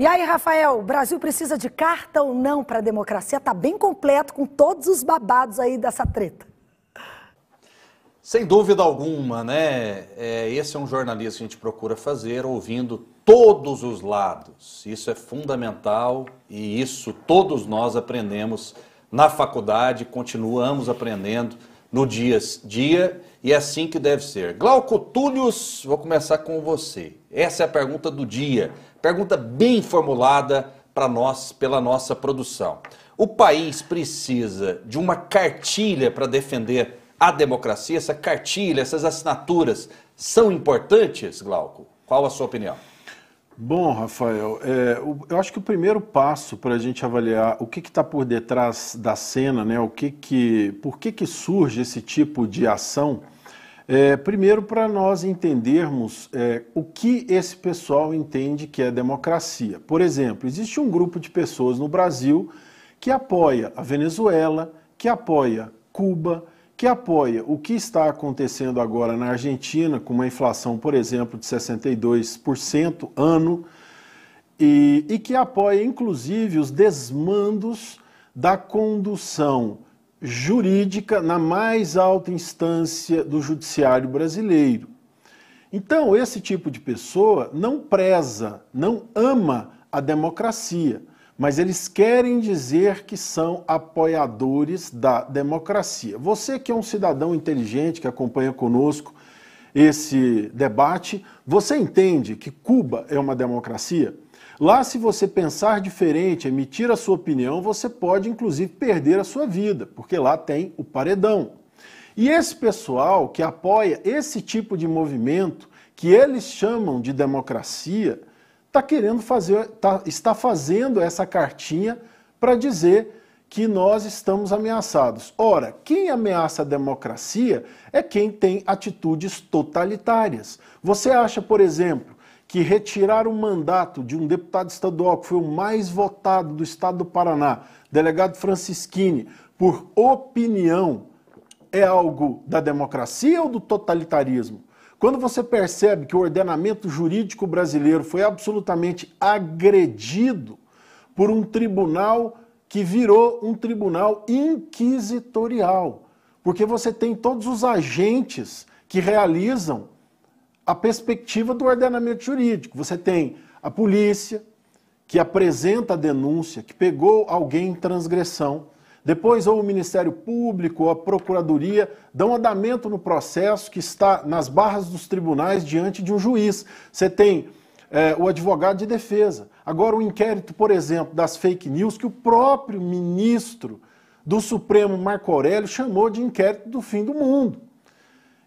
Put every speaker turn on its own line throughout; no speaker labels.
E aí, Rafael, o Brasil precisa de carta ou não para a democracia? Está bem completo com todos os babados aí dessa treta. Sem dúvida alguma, né? É, esse é um jornalismo que a gente procura fazer, ouvindo todos os lados. Isso é fundamental e isso todos nós aprendemos na faculdade, continuamos aprendendo no dia a dia e é assim que deve ser. Glauco Túlios, vou começar com você. Essa é a pergunta do dia. Pergunta bem formulada para nós pela nossa produção. O país precisa de uma cartilha para defender a democracia? Essa cartilha, essas assinaturas são importantes, Glauco? Qual a sua opinião?
Bom, Rafael, é, eu acho que o primeiro passo para a gente avaliar o que está por detrás da cena, né? O que que, por que que surge esse tipo de ação? É, primeiro, para nós entendermos é, o que esse pessoal entende que é democracia. Por exemplo, existe um grupo de pessoas no Brasil que apoia a Venezuela, que apoia Cuba, que apoia o que está acontecendo agora na Argentina, com uma inflação, por exemplo, de 62% ano, e, e que apoia inclusive os desmandos da condução jurídica na mais alta instância do judiciário brasileiro. Então, esse tipo de pessoa não preza, não ama a democracia, mas eles querem dizer que são apoiadores da democracia. Você que é um cidadão inteligente que acompanha conosco esse debate, você entende que Cuba é uma democracia? Lá, se você pensar diferente, emitir a sua opinião, você pode inclusive perder a sua vida, porque lá tem o paredão. E esse pessoal que apoia esse tipo de movimento, que eles chamam de democracia, está querendo fazer, tá, está fazendo essa cartinha para dizer que nós estamos ameaçados. Ora, quem ameaça a democracia é quem tem atitudes totalitárias. Você acha, por exemplo, que retirar o mandato de um deputado estadual que foi o mais votado do estado do Paraná, delegado Francisquini, por opinião, é algo da democracia ou do totalitarismo? Quando você percebe que o ordenamento jurídico brasileiro foi absolutamente agredido por um tribunal que virou um tribunal inquisitorial, porque você tem todos os agentes que realizam a perspectiva do ordenamento jurídico. Você tem a polícia, que apresenta a denúncia, que pegou alguém em transgressão. Depois, ou o Ministério Público ou a Procuradoria dão andamento no processo que está nas barras dos tribunais diante de um juiz. Você tem é, o advogado de defesa. Agora, o inquérito, por exemplo, das fake news, que o próprio ministro do Supremo, Marco Aurélio, chamou de inquérito do fim do mundo.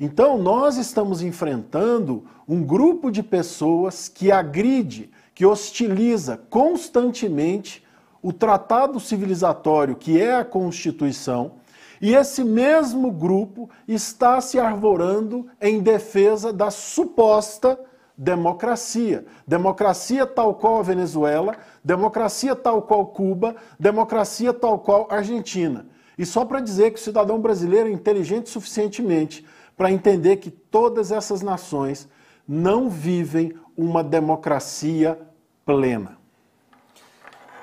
Então, nós estamos enfrentando um grupo de pessoas que agride, que hostiliza constantemente o tratado civilizatório que é a Constituição, e esse mesmo grupo está se arvorando em defesa da suposta democracia. Democracia tal qual a Venezuela, democracia tal qual Cuba, democracia tal qual Argentina. E só para dizer que o cidadão brasileiro é inteligente suficientemente para entender que todas essas nações não vivem uma democracia plena.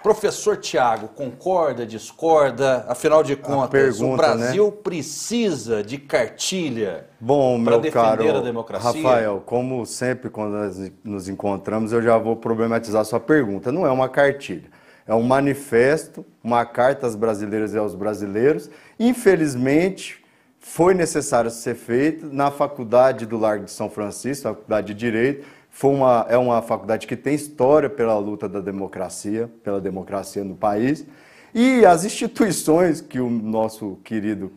Professor Tiago, concorda, discorda? Afinal de contas, pergunta, o né? Brasil né? precisa de cartilha
para defender caro, a democracia? Rafael, como sempre, quando nós nos encontramos, eu já vou problematizar sua pergunta. Não é uma cartilha, é um manifesto, uma carta às brasileiras e aos brasileiros. Infelizmente, foi necessário ser feito na faculdade do Largo de São Francisco, a faculdade de Direito, foi uma, é uma faculdade que tem história pela luta da democracia, pela democracia no país, e as instituições que o nosso querido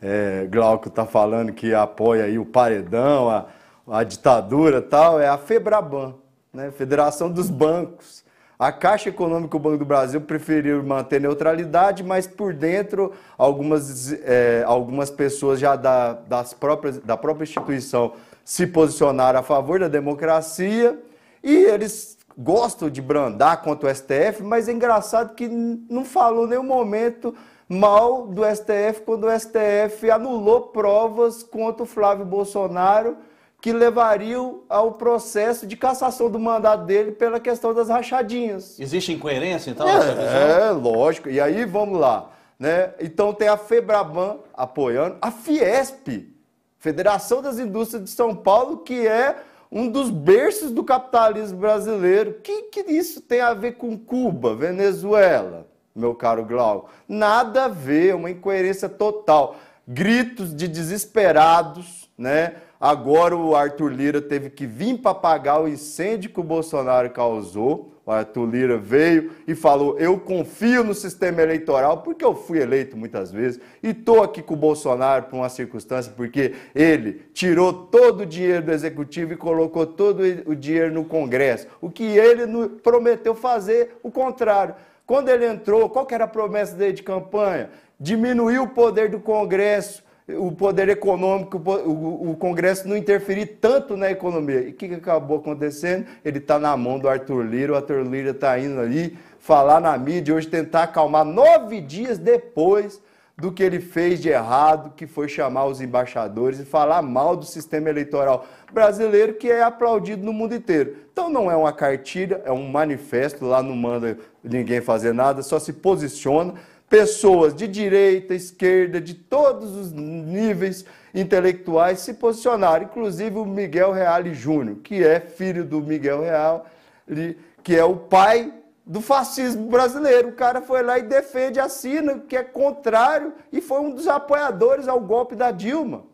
é, Glauco está falando, que apoia aí o paredão, a, a ditadura tal, é a FEBRABAN, né? Federação dos Bancos. A Caixa Econômica e o Banco do Brasil preferiram manter neutralidade, mas por dentro algumas, é, algumas pessoas já da, das próprias, da própria instituição se posicionaram a favor da democracia e eles gostam de brandar contra o STF, mas é engraçado que não falou nenhum momento mal do STF quando o STF anulou provas contra o Flávio Bolsonaro que levariam ao processo de cassação do mandato dele pela questão das rachadinhas.
Existe incoerência, então?
É, é lógico. E aí, vamos lá. Né? Então, tem a FEBRABAN apoiando, a FIESP, Federação das Indústrias de São Paulo, que é um dos berços do capitalismo brasileiro. O que, que isso tem a ver com Cuba, Venezuela, meu caro Glauco? Nada a ver, é uma incoerência total. Gritos de desesperados, né? Agora o Arthur Lira teve que vir para pagar o incêndio que o Bolsonaro causou. O Arthur Lira veio e falou: Eu confio no sistema eleitoral, porque eu fui eleito muitas vezes e estou aqui com o Bolsonaro por uma circunstância, porque ele tirou todo o dinheiro do executivo e colocou todo o dinheiro no Congresso. O que ele prometeu fazer, o contrário. Quando ele entrou, qual era a promessa dele de campanha? Diminuir o poder do Congresso o poder econômico, o, o Congresso não interferir tanto na economia. E o que, que acabou acontecendo? Ele está na mão do Arthur Lira, o Arthur Lira está indo ali falar na mídia, hoje tentar acalmar nove dias depois do que ele fez de errado, que foi chamar os embaixadores e falar mal do sistema eleitoral brasileiro, que é aplaudido no mundo inteiro. Então não é uma cartilha, é um manifesto, lá não manda ninguém fazer nada, só se posiciona pessoas de direita, esquerda, de todos os níveis intelectuais se posicionaram, inclusive o Miguel Reale Júnior, que é filho do Miguel Reale, que é o pai do fascismo brasileiro. O cara foi lá e defende, assina, que é contrário, e foi um dos apoiadores ao golpe da Dilma.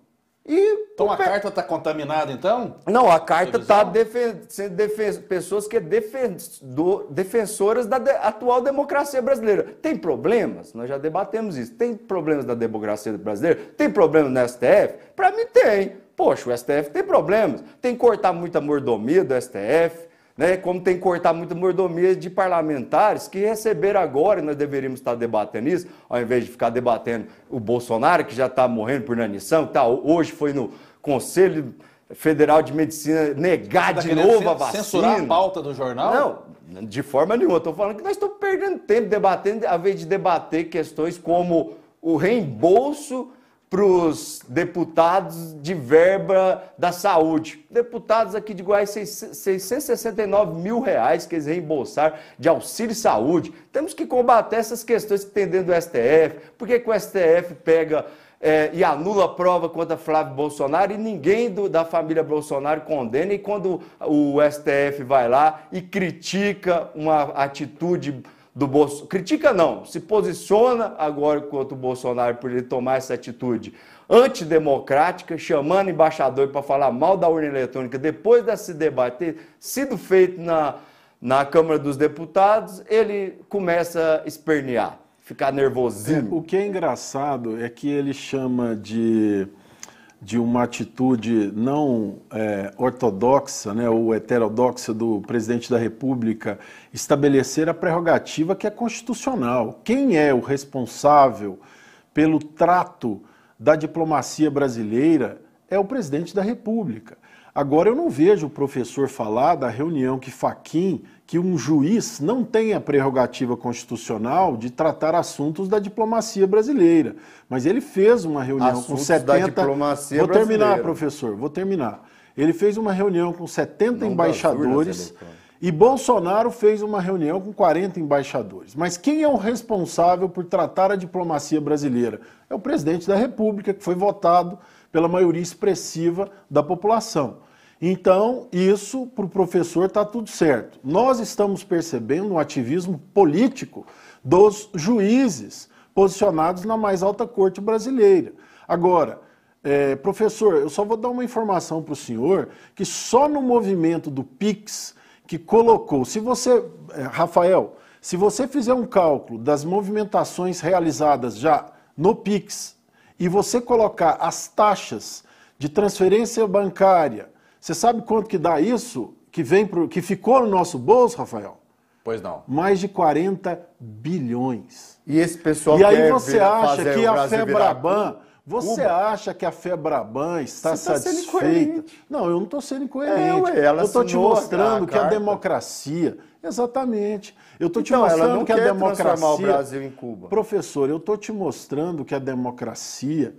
E então a pe... carta está contaminada, então? Não, a carta está sendo defen... pessoas que é defensoras da de... atual democracia brasileira. Tem problemas? Nós já debatemos isso. Tem problemas da democracia brasileira? Tem problemas no STF? Para mim tem. Poxa, o STF tem problemas. Tem que cortar muita mordomia do STF né, como tem que cortar muita mordomia de parlamentares que receberam agora, e nós deveríamos estar debatendo isso, ao invés de ficar debatendo o Bolsonaro, que já está morrendo por inanição, tá, hoje foi no Conselho Federal de Medicina negar tá de novo a vacina. Censurar a
pauta do jornal? Não, de forma
nenhuma. Estou falando que nós estamos perdendo tempo debatendo, ao invés de debater questões como o reembolso para os deputados de verba da saúde. Deputados aqui de Goiás, 669 mil reais que eles reembolsaram de auxílio saúde. Temos que combater essas questões que tem dentro do STF. Por que, o STF pega é, e anula a prova contra Flávio Bolsonaro e ninguém do, da família Bolsonaro condena? E quando o STF vai lá e critica uma atitude do Critica não, se posiciona agora contra o Bolsonaro por ele tomar essa atitude antidemocrática, chamando embaixador para falar mal da urna eletrônica depois desse debate ter sido feito na, na Câmara dos Deputados, ele começa a espernear, ficar nervosinho. É,
o que é engraçado é que ele chama de de uma atitude não é, ortodoxa né, ou heterodoxa do presidente da República estabelecer a prerrogativa que é constitucional. Quem é o responsável pelo trato da diplomacia brasileira é o presidente da República. Agora, eu não vejo o professor falar da reunião que Faquim que um juiz não tem a prerrogativa constitucional de tratar assuntos da diplomacia brasileira. Mas ele fez uma reunião assuntos com 70. vou terminar, brasileira. professor, vou terminar. Ele fez uma reunião com 70 não embaixadores e Bolsonaro fez uma reunião com 40 embaixadores. Mas quem é o responsável por tratar a diplomacia brasileira? É o presidente da República, que foi votado pela maioria expressiva da população. Então, isso para o professor está tudo certo. Nós estamos percebendo um ativismo político dos juízes posicionados na mais alta corte brasileira. Agora, é, professor, eu só vou dar uma informação para o senhor que só no movimento do PIX que colocou, se você, é, Rafael, se você fizer um cálculo das movimentações realizadas já no PIX e você colocar as taxas de transferência bancária, você sabe quanto que dá isso que vem pro, que ficou no nosso bolso, Rafael? Pois não. Mais de 40 bilhões. E esse pessoal E aí você acha que a Febraban, você acha que a Febraban está você tá não, eu não estou sendo é, incoerente. É, eu estou te mostrando a que a democracia, exatamente. Eu estou te então, mostrando que a democracia. O Brasil em Cuba. Professor, eu estou te mostrando que a democracia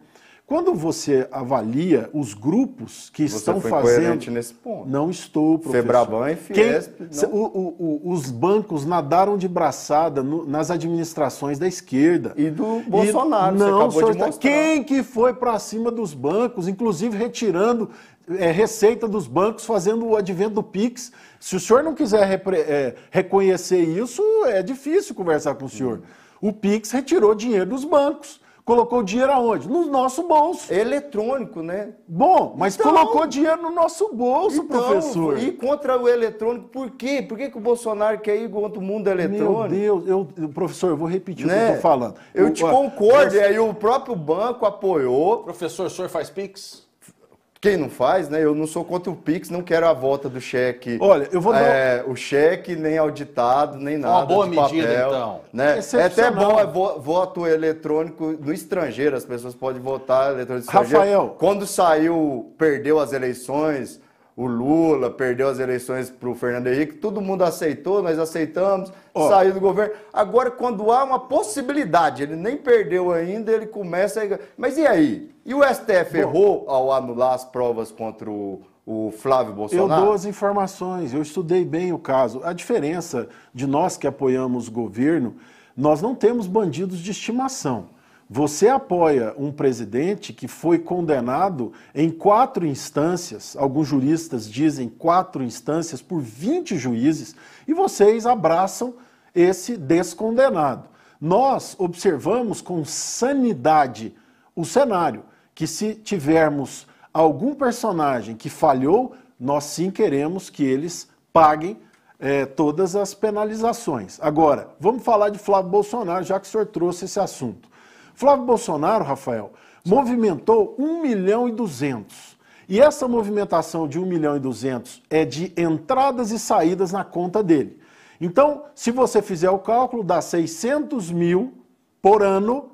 quando você avalia os grupos que você estão foi fazendo. nesse ponto. Não estou, é professor. Febraban e Fiesp. Quem, o, o, o, os bancos nadaram de braçada no, nas administrações da esquerda. E do Bolsonaro, e, não, você acabou senhor, Quem que foi para cima dos bancos, inclusive retirando é, receita dos bancos, fazendo o advento do Pix. Se o senhor não quiser repre, é, reconhecer isso, é difícil conversar com o senhor. Hum. O Pix retirou dinheiro dos bancos. Colocou dinheiro aonde? No nosso bolso. Eletrônico, né? Bom, mas então, colocou dinheiro no
nosso bolso, então, professor. E contra o eletrônico, por quê? Por que, que o Bolsonaro quer ir contra o mundo eletrônico? Meu
Deus, eu, professor, eu vou repetir né? o que eu né? tô falando.
Eu, te ó, concordo, e aí o próprio banco apoiou. Professor, o senhor faz Pix? quem não faz, né? Eu não sou contra o Pix, não quero a volta do cheque. Olha, eu vou dar... é, o cheque nem auditado, nem nada. Uma boa papel, medida, então. Né? É, até bom é voto eletrônico no estrangeiro, as pessoas podem votar eletrônico no Rafael. Quando saiu, perdeu as eleições, o Lula, perdeu as eleições para o Fernando Henrique, todo mundo aceitou, nós aceitamos, oh. saiu do governo. Agora, quando há uma possibilidade, ele nem perdeu ainda, ele começa a. Mas e aí? E o STF Bom, errou ao anular as provas contra o, o Flávio Bolsonaro? Eu dou
as informações, eu estudei bem o caso. A diferença de nós que apoiamos o governo, nós não temos bandidos de estimação. Você apoia um presidente que foi condenado em quatro instâncias, alguns juristas dizem quatro instâncias, por 20 juízes, e vocês abraçam esse descondenado. Nós observamos com sanidade o cenário que, se tivermos algum personagem que falhou, nós sim queremos que eles paguem é, todas as penalizações. Agora, vamos falar de Flávio Bolsonaro, já que o senhor trouxe esse assunto. Flávio Bolsonaro, Rafael, movimentou 1 milhão e 200. E essa movimentação de 1 milhão e 200 é de entradas e saídas na conta dele. Então, se você fizer o cálculo, dá 600 mil por ano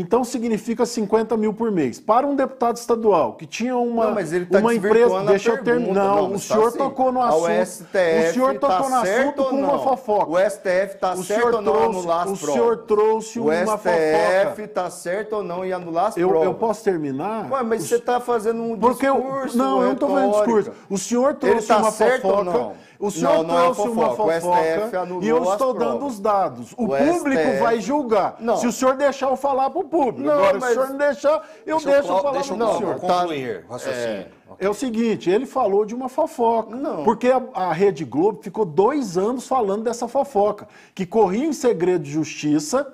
então significa 50 mil por mês. Para um deputado estadual que tinha uma, não, mas ele tá uma empresa. Deixa eu terminar. Não, o tá senhor assim. tocou no assunto. o senhor tá tocou no assunto com uma fofoca. O STF
está o certo ou não anular as O senhor trouxe o uma STF fofoca. O STF está certo ou não e anular as eu, provas. Eu
posso terminar? Ué, mas o...
você está fazendo um Porque discurso. Eu... Não, eu não fazendo fazendo discurso. O
senhor tá trouxe tá uma fofoca. O senhor não, não é trouxe é fofoca. uma fofoca e eu estou dando os dados. O, o público STF... vai julgar. Não. Se o senhor deixar eu falar para o público. Não, Agora, mas... se o senhor não deixar, eu deixa deixo eu falar deixa eu senhor. Concluir, tá. É... Okay. é o seguinte, ele falou de uma fofoca. Não. Porque a, a Rede Globo ficou dois anos falando dessa fofoca, que corria em segredo de justiça,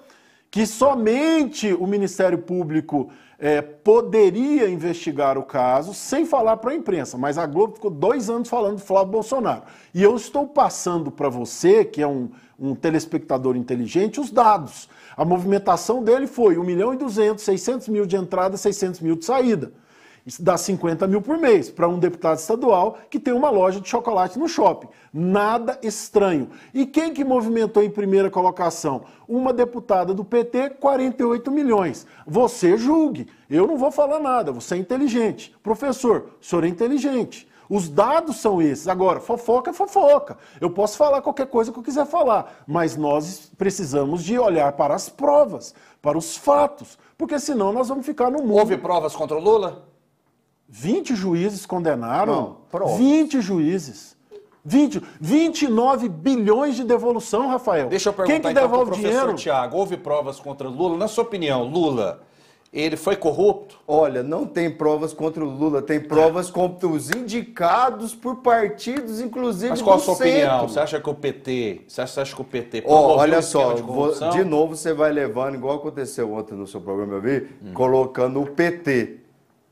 que somente o Ministério Público é, poderia investigar o caso sem falar para a imprensa, mas a Globo ficou dois anos falando do Flávio Bolsonaro. E eu estou passando para você, que é um, um telespectador inteligente, os dados. A movimentação dele foi 1 milhão e 200, 600 mil de entrada, 600 mil de saída dá 50 mil por mês para um deputado estadual que tem uma loja de chocolate no shopping. Nada estranho. E quem que movimentou em primeira colocação? Uma deputada do PT, 48 milhões. Você julgue. Eu não vou falar nada, você é inteligente. Professor, o senhor é inteligente. Os dados são esses. Agora, fofoca é fofoca. Eu posso falar qualquer coisa que eu quiser falar, mas nós precisamos de olhar para as provas, para os fatos, porque senão nós vamos ficar no mundo. Houve provas contra o Lula? 20 juízes condenaram. Não, 20 juízes. 20, 29 bilhões de devolução, Rafael. Deixa eu perguntar Quem que então, devolve pro professor dinheiro?
Tiago, houve provas contra Lula? Na sua opinião, Lula,
ele foi corrupto? Olha, não tem provas contra o Lula, tem provas é. contra os indicados por partidos, inclusive Mas qual a sua centro. opinião?
Você acha que o PT, você acha, você acha que o PT oh, Olha só, de, vou, de,
novo você vai levando, igual aconteceu ontem no seu programa, eu vi, hum. colocando o PT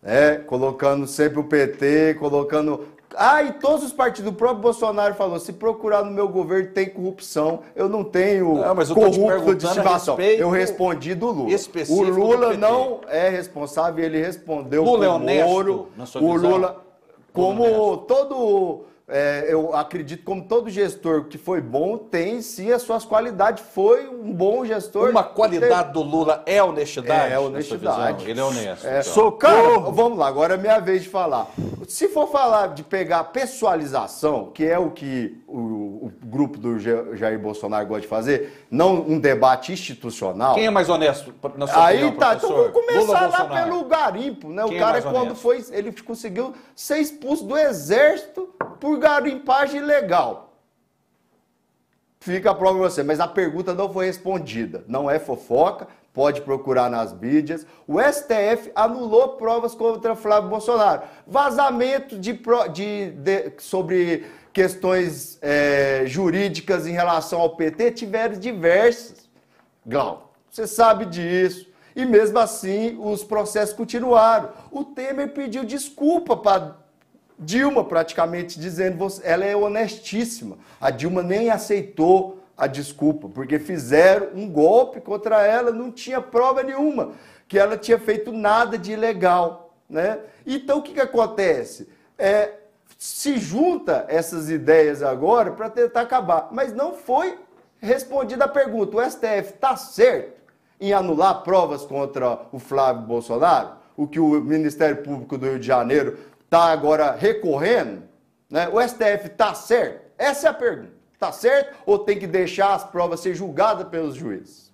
né? colocando sempre o PT, colocando. Ah, e todos os partidos, o próprio Bolsonaro falou: se procurar no meu governo tem corrupção, eu não tenho não, mas eu corrupto de estimação. Eu respondi do Lula. O Lula não é responsável, ele respondeu Lula é honesto, Moro. Na sua o visão. Lula, é como Lula todo é, eu acredito, como todo gestor que foi bom, tem sim as suas qualidades. Foi um bom gestor. Uma qualidade tem...
do Lula é honestidade. É, é honestidade.
Ele é honesto. É, então. Sou cara. Vamos lá, agora é minha vez de falar. Se for falar de pegar pessoalização, que é o que o, o grupo do Jair Bolsonaro gosta de fazer, não um debate institucional. Quem é mais honesto
na sua Aí opinião, tá, então professor? então
vamos começar lá pelo garimpo, né? Quem o é cara, é quando honesto? foi, ele conseguiu ser expulso do exército por garimpagem legal. Fica a prova para você, mas a pergunta não foi respondida. Não é fofoca, pode procurar nas mídias. O STF anulou provas contra Flávio Bolsonaro. Vazamento de, de, de sobre questões é, jurídicas em relação ao PT tiveram diversas. Glau, você sabe disso. E mesmo assim, os processos continuaram. O Temer pediu desculpa para Dilma praticamente dizendo, ela é honestíssima. A Dilma nem aceitou a desculpa, porque fizeram um golpe contra ela, não tinha prova nenhuma que ela tinha feito nada de ilegal. Né? Então o que, que acontece? É, se junta essas ideias agora para tentar acabar, mas não foi respondida a pergunta. O STF está certo em anular provas contra o Flávio Bolsonaro? O que o Ministério Público do Rio de Janeiro está agora recorrendo, né? o STF está certo? Essa é a pergunta. Está certo ou tem que deixar as provas ser julgadas pelos juízes?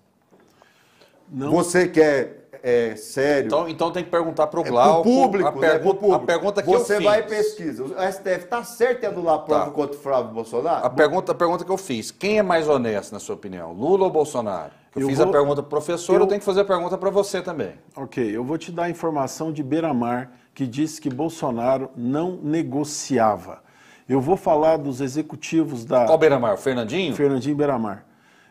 Não. Você quer é, é,
sério. Então, então tem que perguntar para o Glauco. É público, a, pergu público. a pergunta né? que Você eu fiz. Você vai e
pesquisa. O STF está certo em anular a prova tá. contra o Flávio Bolsonaro?
A pergunta, a pergunta que eu fiz. Quem é mais honesto, na sua opinião? Lula ou Bolsonaro? Eu, eu fiz vou... a pergunta para o professor, eu... eu tenho
que fazer a pergunta para você também. Ok, eu vou te dar informação de beira-mar que disse que Bolsonaro não negociava. Eu vou falar dos executivos da. Qual
Beiramar? Fernandinho?
Fernandinho Beiramar.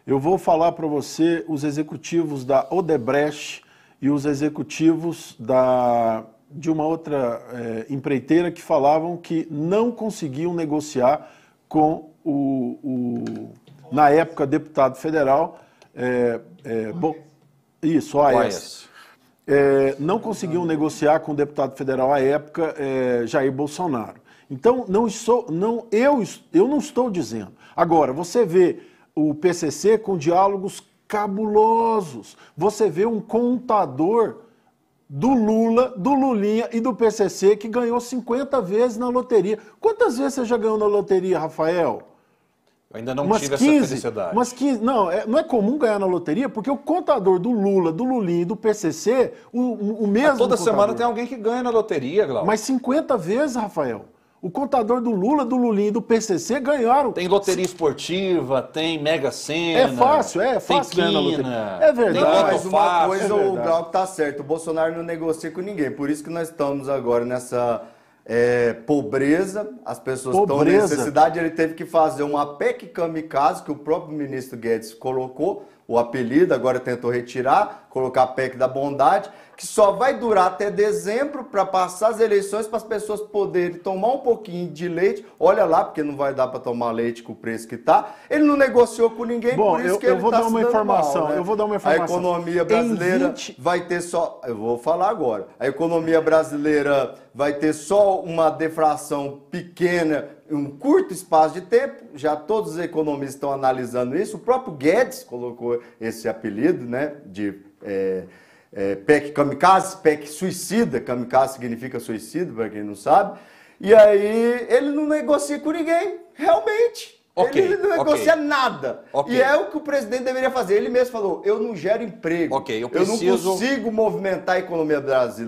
Eu vou falar para você os executivos da Odebrecht e os executivos da, de uma outra é, empreiteira que falavam que não conseguiam negociar com o, o na época, deputado federal. É, é, bom, isso, OAS. OAS é, não conseguiu negociar com o deputado federal à época, é, Jair Bolsonaro. Então, não estou, não, eu, eu não estou dizendo. Agora, você vê o PCC com diálogos cabulosos, você vê um contador do Lula, do Lulinha e do PCC que ganhou 50 vezes na loteria. Quantas vezes você já ganhou na loteria, Rafael? Eu ainda
não umas tive 15, essa felicidade.
Umas 15, não, é, não é comum ganhar na loteria, porque o contador do Lula, do Lulinho e do PCC, o, o mesmo. Mas toda contador. semana tem alguém que ganha na loteria, Glauco. Mas 50 vezes, Rafael. O contador do Lula, do Lulinho e do PCC ganharam.
Tem loteria esportiva, tem Mega Sena. É fácil, é, é fácil tem ganhar loteria. É verdade. mas uma coisa é o Glauco tá certo, o
Bolsonaro não negocia com ninguém. Por isso que nós estamos agora nessa é, pobreza, as pessoas estão em necessidade, ele teve que fazer uma PEC kamikaze que o próprio ministro Guedes colocou o apelido, agora tentou retirar, colocar a PEC da bondade, que só vai durar até dezembro para passar as eleições para as pessoas poderem tomar um pouquinho de leite. Olha lá, porque não vai dar para tomar leite com o preço que está. Ele não negociou com ninguém, Bom, por isso eu, que ele vou tá dar uma informação. Mal, né? Eu vou dar uma informação. A economia brasileira 20... vai ter só, eu vou falar agora. A economia brasileira vai ter só uma deflação pequena um curto espaço de tempo, já todos os economistas estão analisando isso, o próprio Guedes colocou esse apelido né, de é, é, PEC kamikaze, PEC suicida, kamikaze significa suicídio, para quem não sabe, e aí ele não negocia com ninguém, realmente. Okay, ele não negocia okay. nada. Okay. E é o que o presidente deveria fazer. Ele mesmo falou: eu não gero emprego. Eu, preciso... eu não consigo movimentar a economia brasileira.